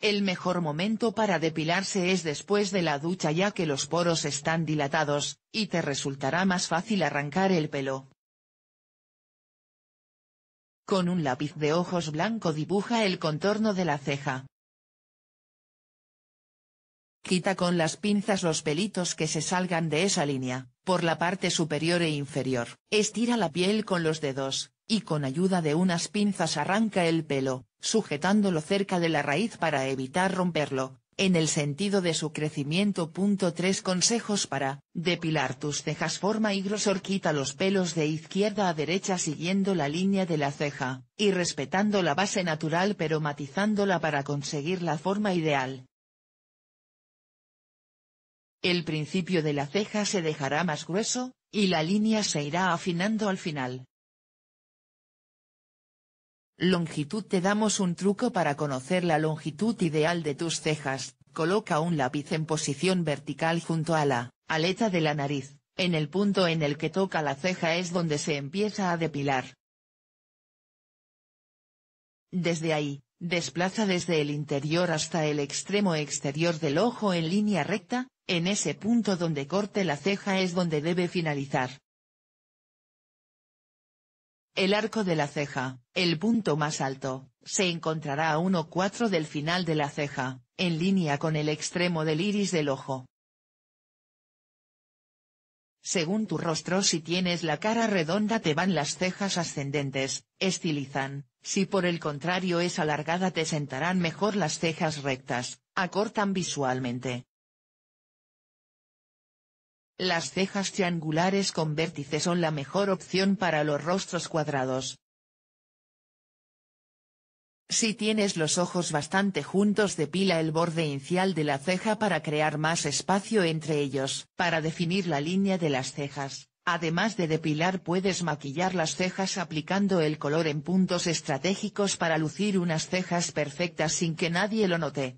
El mejor momento para depilarse es después de la ducha ya que los poros están dilatados, y te resultará más fácil arrancar el pelo. Con un lápiz de ojos blanco dibuja el contorno de la ceja. Quita con las pinzas los pelitos que se salgan de esa línea por la parte superior e inferior. Estira la piel con los dedos, y con ayuda de unas pinzas arranca el pelo, sujetándolo cerca de la raíz para evitar romperlo, en el sentido de su crecimiento. 3 consejos para depilar tus cejas forma y grosor quita los pelos de izquierda a derecha siguiendo la línea de la ceja, y respetando la base natural pero matizándola para conseguir la forma ideal. El principio de la ceja se dejará más grueso, y la línea se irá afinando al final. Longitud Te damos un truco para conocer la longitud ideal de tus cejas, coloca un lápiz en posición vertical junto a la aleta de la nariz, en el punto en el que toca la ceja es donde se empieza a depilar. Desde ahí, desplaza desde el interior hasta el extremo exterior del ojo en línea recta, en ese punto donde corte la ceja es donde debe finalizar. El arco de la ceja, el punto más alto, se encontrará a 1-4 del final de la ceja, en línea con el extremo del iris del ojo. Según tu rostro si tienes la cara redonda te van las cejas ascendentes, estilizan, si por el contrario es alargada te sentarán mejor las cejas rectas, acortan visualmente. Las cejas triangulares con vértice son la mejor opción para los rostros cuadrados. Si tienes los ojos bastante juntos depila el borde inicial de la ceja para crear más espacio entre ellos. Para definir la línea de las cejas, además de depilar puedes maquillar las cejas aplicando el color en puntos estratégicos para lucir unas cejas perfectas sin que nadie lo note.